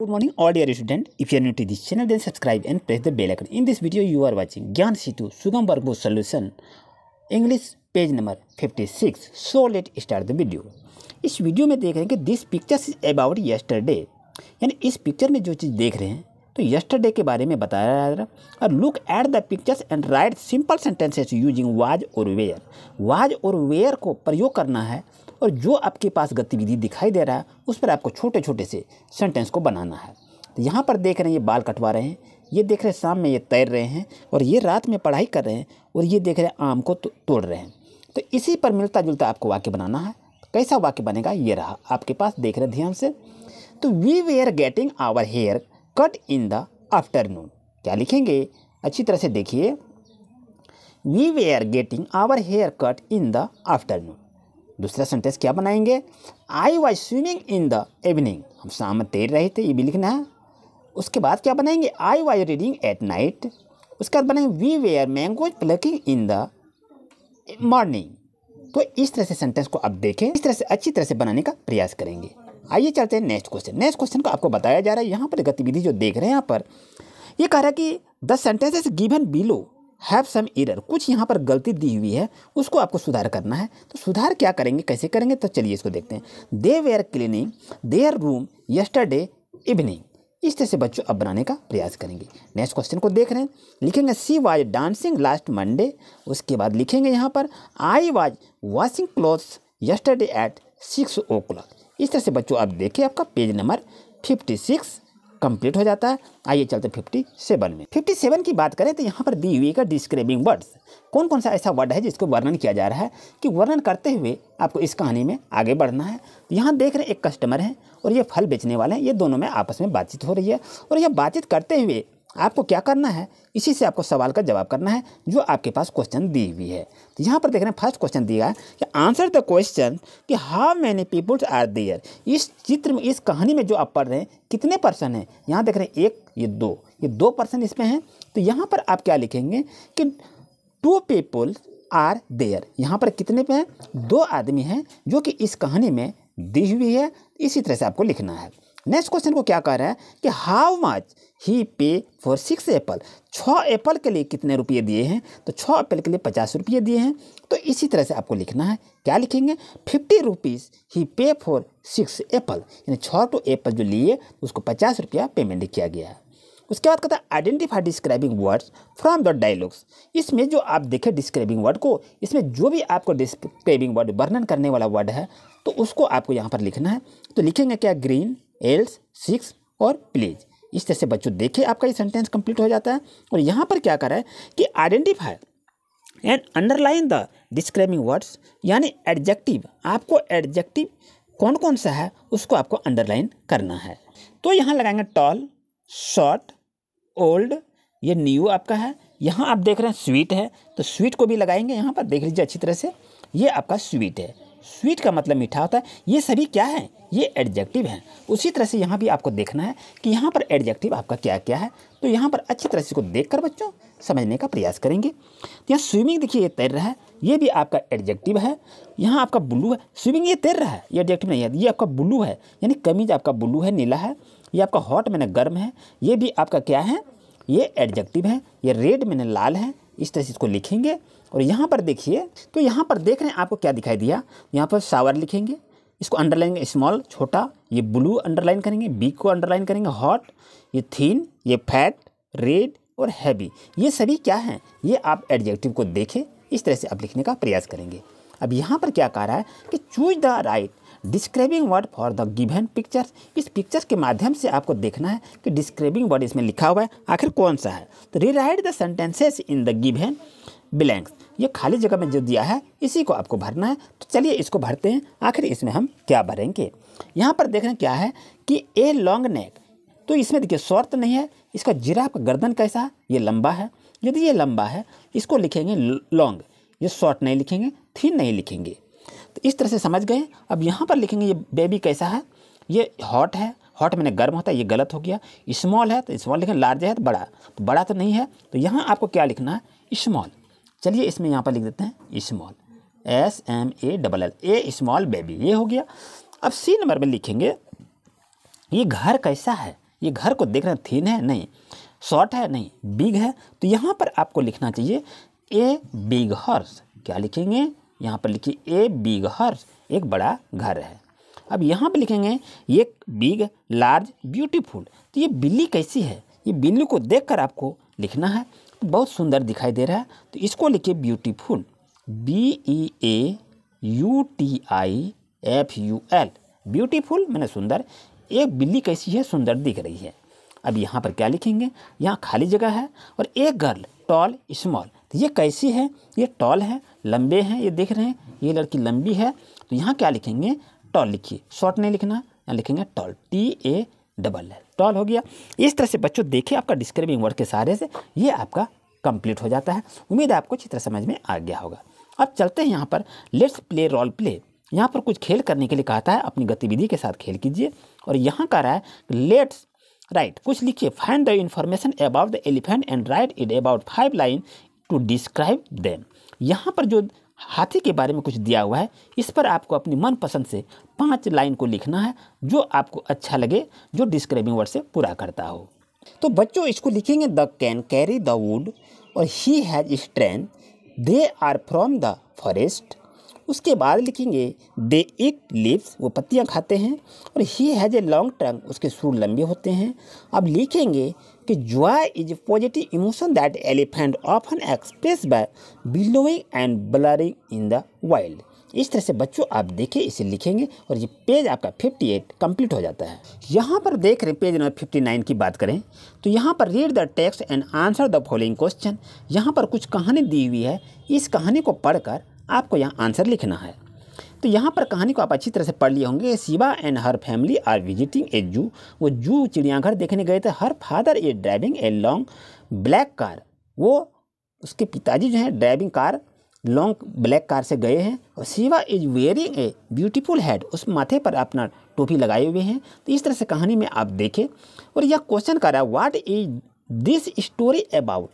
Good morning all dear student. If you are new to this channel then subscribe and press the bell icon. In this video you are watching Gyan Situ Sugam Barbo solution English page number 56. So let start the video. इस video में देख रहे हैं कि this picture is about yesterday यानी इस picture में जो चीज़ देख रहे हैं तो यस्टरडे के बारे में बताया जा रहा और look at the pictures and write simple sentences using was और वेयर वाज और वेयर को प्रयोग करना है और जो आपके पास गतिविधि दिखाई दे रहा है उस पर आपको छोटे छोटे से सेंटेंस को बनाना है तो यहाँ पर देख रहे हैं ये बाल कटवा रहे हैं ये देख रहे हैं शाम में ये तैर रहे हैं और ये रात में पढ़ाई कर रहे हैं और ये देख रहे हैं आम को तो तोड़ रहे हैं तो इसी पर मिलता जुलता आपको वाक्य बनाना है कैसा वाक्य बनेगा ये रहा आपके पास देख रहे ध्यान से तो we were getting our hair cut in the afternoon क्या लिखेंगे अच्छी तरह से देखिए we were getting our hair cut in the afternoon दूसरा सेंटेंस क्या बनाएंगे I was swimming in the evening हम शाम में तैर रहे थे ये भी लिखना है उसके बाद क्या बनाएंगे I was reading at night उसके बाद बनाएंगे we were mangoes plucking in the morning तो इस तरह से सेंटेंस को आप देखें इस तरह से अच्छी तरह से बनाने का प्रयास करेंगे आइए चलते हैं नेक्स्ट क्वेश्चन नेक्स्ट क्वेश्चन का आपको बताया जा रहा है यहाँ पर गतिविधि जो देख रहे हैं यहाँ पर ये कह रहा है कि the sentences given below have some error कुछ यहाँ पर गलती दी हुई है उसको आपको सुधार करना है तो सुधार क्या करेंगे कैसे करेंगे तो चलिए इसको देखते हैं they were cleaning their room yesterday evening इस तरह से बच्चों अब बनाने का प्रयास करेंगे नेक्स्ट क्वेश्चन को देख रहे हैं लिखेंगे she was dancing last Monday उसके बाद लिखेंगे यहाँ पर I was washing clothes yesterday at six o'clock इस तरह से बच्चों आप देखिए आपका page number fifty six complete हो जाता है आइए चलते फिफ्टी सेवन में फिफ्टी सेवन की बात करें तो यहाँ पर दी हुई का डिस्क्राइबिंग वर्ड्स कौन कौन सा ऐसा वर्ड है जिसको वर्णन किया जा रहा है कि वर्णन करते हुए आपको इस कहानी में आगे बढ़ना है यहाँ देख रहे एक कस्टमर हैं और ये फल बेचने वाले हैं ये दोनों में आपस में बातचीत हो रही है और यह बातचीत करते हुए आपको क्या करना है इसी से आपको सवाल का जवाब करना है जो आपके पास क्वेश्चन दी हुई है तो यहाँ पर देख रहे हैं फर्स्ट क्वेश्चन दिया है कि आंसर द क्वेश्चन कि how many peoples are there इस चित्र में इस कहानी में जो आप पढ़ रहे हैं कितने पर्सन हैं यहाँ देख रहे हैं एक ये दो ये दो पर्सन इसमें हैं तो यहाँ पर आप क्या लिखेंगे कि टू पीपल आर देयर यहाँ पर कितने पे हैं दो आदमी हैं जो कि इस कहानी में दी हुई है इसी तरह से आपको लिखना है नेक्स्ट क्वेश्चन को क्या कह रहा है कि how much he pay for six apple छः एप्पल के लिए कितने रुपये दिए हैं तो छः एप्पल के लिए पचास रुपये दिए हैं तो इसी तरह से आपको लिखना है क्या लिखेंगे fifty rupees he pay for six Apple यानी छः टू एप्पल जो लिए उसको पचास रुपया पेमेंट किया गया उसके बाद कहता है identify describing words from the dialogues इसमें जो आप देखें डिस्क्राइबिंग वर्ड को इसमें जो भी आपको डिस्क्राइबिंग वर्ड वर्णन करने वाला वर्ड है तो उसको आपको यहाँ पर लिखना है तो लिखेंगे क्या ग्रीन एल्स सिक्स और प्लीज इस तरह से बच्चों देखिए आपका ये सेंटेंस कंप्लीट हो जाता है और यहाँ पर क्या करा है कि identify and underline the describing words यानी एडजेक्टिव आपको एडजेक्टिव कौन कौन सा है उसको आपको अंडरलाइन करना है तो यहाँ लगाएंगे टॉल शॉर्ट ओल्ड ये न्यू आपका है यहाँ आप देख रहे हैं स्वीट है तो स्वीट को भी लगाएंगे यहाँ पर देख लीजिए अच्छी तरह से ये आपका स्वीट है स्वीट का मतलब मीठा होता है ये सभी क्या है ये एडजेक्टिव हैं उसी तरह से यहाँ भी आपको देखना है कि यहाँ पर एडजेक्टिव आपका क्या क्या है तो यहाँ पर अच्छी तरह से इसको देख कर बच्चों समझने का प्रयास करेंगे तो यहाँ स्विमिंग देखिए ये तैर रहा है ये भी आपका एडजेक्टिव है यहाँ आपका ब्लू है स्विमिंग ये तैर रहा है ये एडजेक्टिव नहीं है ये आपका ब्लू है यानी कमीज आपका ब्लू है नीला है ये आपका हॉट मैंने गर्म है ये भी आपका क्या है ये एडजेक्टिव है ये रेड मैंने लाल है इस तरह से इसको लिखेंगे और यहाँ पर देखिए तो यहाँ पर देख रहे हैं आपको क्या दिखाई दिया यहाँ पर शावर लिखेंगे इसको अंडरलाइन स्मॉल छोटा ये ब्लू अंडरलाइन करेंगे बी को अंडरलाइन करेंगे हॉट ये थीन ये फैट रेड और हैवी ये सभी क्या हैं ये आप एडजेक्टिव को देखें इस तरह से आप लिखने का प्रयास करेंगे अब यहाँ पर क्या कह रहा है कि choose the right describing word for the given pictures इस पिक्चर्स के माध्यम से आपको देखना है कि डिस्क्राइबिंग वर्ड इसमें लिखा हुआ है आखिर कौन सा है तो rewrite the sentences in the given blanks ये खाली जगह में जो दिया है इसी को आपको भरना है तो चलिए इसको भरते हैं आखिर इसमें हम क्या भरेंगे यहाँ पर देखना क्या है कि ए लॉन्ग नेक तो इसमें देखिए शॉर्ट नहीं है इसका जिरा का गर्दन कैसा है ये लंबा है यदि ये लंबा है इसको लिखेंगे लॉन्ग ये शॉर्ट नहीं लिखेंगे थिन नहीं लिखेंगे इस तरह से समझ गए अब यहाँ पर लिखेंगे ये बेबी कैसा है ये हॉट है हॉट मैंने गर्म होता है ये गलत हो गया स्मॉल है तो स्मॉल लिखें लार्ज है तो बड़ा तो बड़ा तो नहीं है तो यहाँ आपको क्या लिखना है स्मॉल चलिए इसमें यहाँ पर लिख देते हैं small S M A double L A small baby ये हो गया अब सी नंबर में लिखेंगे ये घर कैसा है ये घर को देख रहे हैं थीन है नहीं शॉर्ट है नहीं बिग है तो यहाँ पर आपको लिखना चाहिए ए बिग हॉर्स क्या लिखेंगे यहाँ पर लिखिए ए बिग हर एक बड़ा घर है अब यहाँ पर लिखेंगे ये बिग लार्ज ब्यूटीफुल तो ये बिल्ली कैसी है ये बिल्ली को देखकर आपको लिखना है तो बहुत सुंदर दिखाई दे रहा है तो इसको लिखिए beautiful B E A U T I F U L beautiful मैंने सुंदर एक बिल्ली कैसी है सुंदर दिख रही है अब यहाँ पर क्या लिखेंगे यहाँ खाली जगह है और एक गर्ल टॉल स्मॉल तो ये कैसी है ये टॉल है लंबे हैं ये देख रहे हैं ये लड़की लंबी है तो यहाँ क्या लिखेंगे टॉल लिखिए शॉर्ट नहीं लिखना यहाँ लिखेंगे टॉल टी ए डबल है टॉल हो गया इस तरह से बच्चों देखिए आपका डिस्क्राइबिंग वर्ड के सहारे से ये आपका कंप्लीट हो जाता है उम्मीद है आपको चित्र समझ में आ गया होगा अब चलते हैं यहाँ पर लेट्स प्ले रोल प्ले यहाँ पर कुछ खेल करने के लिए कहता है अपनी गतिविधि के साथ खेल कीजिए और यहाँ कह रहा है लेट्स राइट right. कुछ लिखिए find the information about the elephant and write it about five line to describe them यहाँ पर जो हाथी के बारे में कुछ दिया हुआ है इस पर आपको अपनी मनपसंद से पांच लाइन को लिखना है जो आपको अच्छा लगे जो डिस्क्राइबिंग वर्ड से पूरा करता हो तो बच्चों इसको लिखेंगे the can carry the wood और he has strength they are from the forest उसके बाद लिखेंगे दे इट लिप्स वो पत्तियाँ खाते हैं और ही हैज़ ए लॉन्ग टंग उसके सुर लंबे होते हैं अब लिखेंगे कि joy is positive emotion that elephant often express by bellowing and blaring in the wild इस तरह से बच्चों आप देखें इसे लिखेंगे और ये पेज आपका 58 कंप्लीट हो जाता है यहाँ पर देख रहे पेज नंबर 59 की बात करें तो यहाँ पर read the text and answer the following question यहाँ पर कुछ कहानी दी हुई है इस कहानी को पढ़कर आपको यहाँ आंसर लिखना है तो यहाँ पर कहानी को आप अच्छी तरह से पढ़ लिए होंगे Shiva and her family are visiting a zoo वो जू चिड़ियाघर देखने गए थे her father is driving a long black car वो उसके पिताजी जो हैं driving car long black car से गए हैं और Shiva is wearing a beautiful head उस माथे पर अपना टोपी लगाए हुए हैं तो इस तरह से कहानी में आप देखें और यह क्वेश्चन कर रहा है what is this story about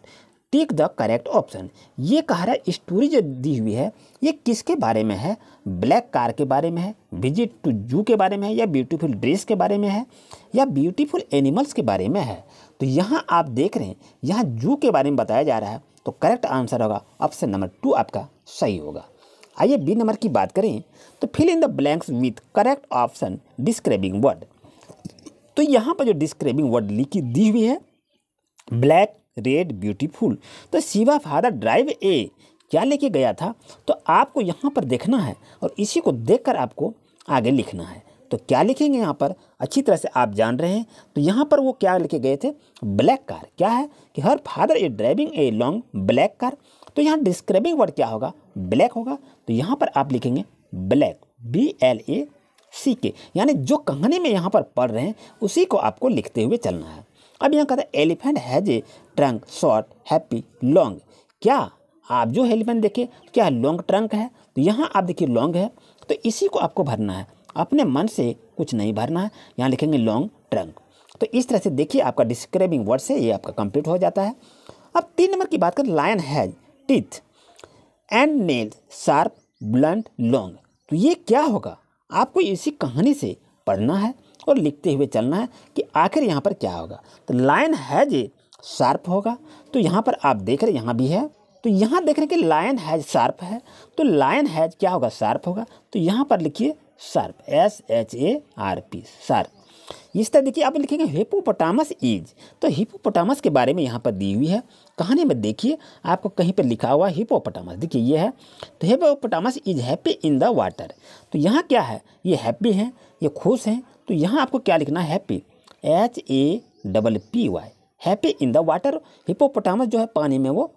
take the correct option ये कह रहा है स्टोरी जो दी हुई है ये किसके बारे में है ब्लैक कार के बारे में है विजिट टू जू के बारे में है या ब्यूटीफुल ड्रेस के बारे में है या ब्यूटीफुल एनिमल्स के बारे में है तो यहाँ आप देख रहे हैं यहाँ जू के बारे में बताया जा रहा है तो करेक्ट आंसर होगा ऑप्शन नंबर टू आपका सही होगा आइए बी नंबर की बात करें तो fill in the blanks with correct option describing word तो यहाँ पर जो डिस्क्राइबिंग वर्ड लिखी दी हुई है ब्लैक रेड ब्यूटीफुल तो शिवा फादर ड्राइव ए क्या लेके गया था तो आपको यहाँ पर देखना है और इसी को देखकर आपको आगे लिखना है तो क्या लिखेंगे यहाँ पर अच्छी तरह से आप जान रहे हैं तो यहाँ पर वो क्या लेके गए थे ब्लैक कार क्या है कि her father a driving a long black car तो यहाँ डिस्क्राइबिंग वर्ड क्या होगा ब्लैक होगा तो यहाँ पर आप लिखेंगे black B L A C K यानी जो कहानी में यहाँ पर पढ़ रहे हैं उसी को आपको लिखते हुए चलना है अब यहाँ कहते हैं elephant has a trunk short happy long क्या आप जो एलिमेंट देखे तो क्या लॉन्ग ट्रंक है तो यहाँ आप देखिए लॉन्ग है तो इसी को आपको भरना है अपने मन से कुछ नहीं भरना है यहाँ लिखेंगे लॉन्ग ट्रंक तो इस तरह से देखिए आपका डिस्क्राइबिंग वर्ड से ये आपका कंप्लीट हो जाता है अब तीन नंबर की बात करें lion has teeth and nail sharp blunt long तो ये क्या होगा आपको इसी कहानी से पढ़ना है और लिखते हुए चलना है कि आखिर यहाँ पर क्या होगा तो लायन हैज ए शार्प होगा तो यहाँ पर आप देख रहे यहाँ भी है तो यहाँ देख रहे कि लायन हैज शार्प है तो लायन हैज क्या होगा शार्प होगा तो यहाँ पर लिखिए sharp S H A R P sharp इस तरह देखिए आप लिखेंगे हिपोपोटामस इज तो हिपोपोटामस के बारे में यहाँ पर दी हुई है कहानी में देखिए आपको कहीं पर लिखा हुआ हिपोपोटामस देखिए ये है तो hippopotamus is happy in the water तो यहाँ क्या है ये हैप्पी हैं ये खुश हैं तो यहाँ आपको क्या लिखना है happy H A double P Y happy in the water hippopotamus जो है पानी में वो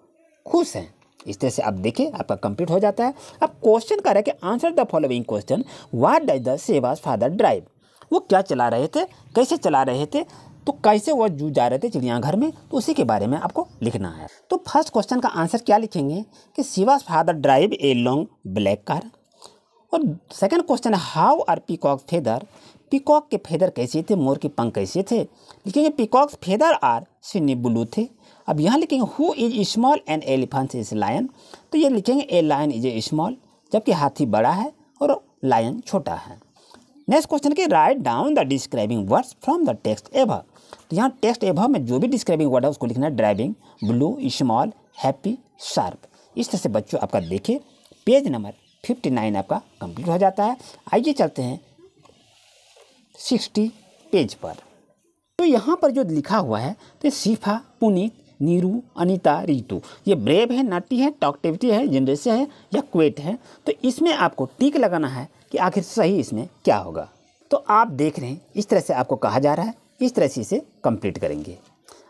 खुश हैं इस तरह से आप देखिए आपका कंप्लीट हो जाता है अब क्वेश्चन कर रहा है कि answer the following question what does the Shiva's father drive वो क्या चला रहे थे कैसे चला रहे थे तो कैसे वह जू जा रहे थे चिड़ियाघर में तो उसी के बारे में आपको लिखना है तो फर्स्ट क्वेश्चन का आंसर क्या लिखेंगे कि Shiva's father drive a long black car और सेकंड क्वेश्चन है how are peacock feather peacock के फेदर कैसे थे मोर के पंख कैसे थे लिखेंगे peacock feather are shiny blue थे अब यहाँ लिखेंगे who is small and elephant is lion तो ये लिखेंगे a lion is a small जबकि हाथी बड़ा है और लायन छोटा है नेक्स्ट क्वेश्चन के write down the describing words from the text एभ तो यहाँ टेक्स्ट एभ में जो भी डिस्क्राइबिंग वर्ड है उसको लिखना है driving blue small happy sharp इस तरह से बच्चों आपका देखे पेज नंबर फिफ्टी नाइन आपका कंप्लीट हो जाता है आइए चलते हैं सिक्सटी पेज पर तो यहाँ पर जो लिखा हुआ है तो शिफा पुनीत नीरू अनिता रितु ये ब्रेव है नट्टी है टॉक्टिविटी है जनरेशन है या क्वेट है तो इसमें आपको टीक लगाना है कि आखिर सही इसमें क्या होगा तो आप देख रहे हैं इस तरह से आपको कहा जा रहा है इस तरह से इसे कंप्लीट करेंगे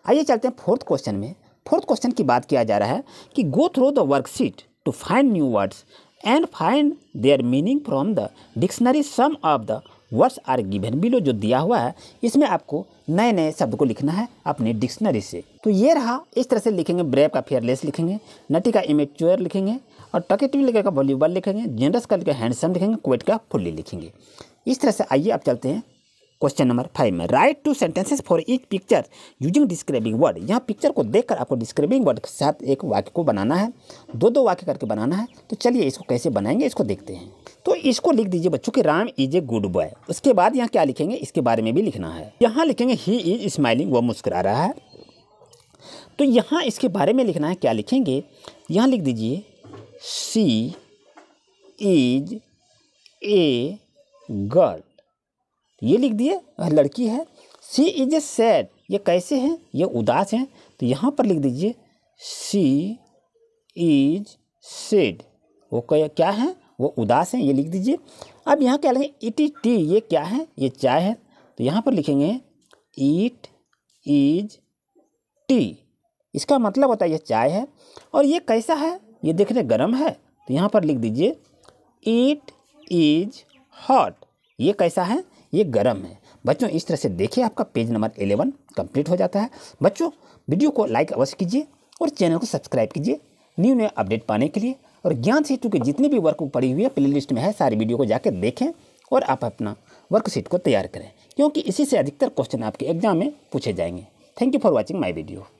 आइए चलते हैं फोर्थ क्वेश्चन में फोर्थ क्वेश्चन की बात किया जा रहा है कि go through the worksheet to find new words and find their meaning from the dictionary some of the words are given below जो दिया हुआ है इसमें आपको नए नए शब्द को लिखना है अपने डिक्शनरी से तो ये रहा इस तरह से लिखेंगे ब्रेव का फेयरलेस लिखेंगे नटी का इमेच्योर लिखेंगे और टकेटिव लिखे का वॉलीबॉल लिखेंगे जेनरस का लिखे हैंडसम लिखेंगे क्वेट का फुल्ली लिखेंगे इस तरह से आइए आप चलते हैं क्वेश्चन नंबर फाइव में write two sentences for each picture using describing word यहाँ पिक्चर को देखकर आपको डिस्क्राइबिंग वर्ड के साथ एक वाक्य को बनाना है दो दो वाक्य करके बनाना है तो चलिए इसको कैसे बनाएंगे इसको देखते हैं तो इसको लिख दीजिए बच्चों कि Ram is a good boy उसके बाद यहाँ क्या लिखेंगे इसके बारे में भी लिखना है यहाँ लिखेंगे ही इज स्माइलिंग वह मुस्कुरा रहा है तो यहाँ इसके बारे में लिखना है क्या लिखेंगे यहाँ लिख दीजिए सी इज ए गर्ल तो ये लिख दिए वह लड़की है सी इज ए सैड ये कैसे हैं ये उदास हैं तो यहाँ पर लिख दीजिए सी इज सेड वो क्या है वो उदास हैं ये लिख दीजिए अब यहाँ क्या लेंगे इट इज टी ये क्या है ये चाय है तो यहाँ पर लिखेंगे इट इज टी इसका मतलब होता है ये चाय है और ये कैसा है ये देख रहे गर्म है तो यहाँ पर लिख दीजिए इट इज हॉट ये कैसा है ये गर्म है बच्चों इस तरह से देखिए आपका पेज नंबर एलेवन कंप्लीट हो जाता है बच्चों वीडियो को लाइक अवश्य कीजिए और चैनल को सब्सक्राइब कीजिए न्यू न्यू अपडेट पाने के लिए और ज्ञान सेतु के जितने भी वर्क पड़ी हुई है प्ले लिस्ट में है सारी वीडियो को जाकर देखें और आप अपना वर्कशीट को तैयार करें क्योंकि इसी से अधिकतर क्वेश्चन आपके एग्जाम में पूछे जाएंगे thank you for watching my video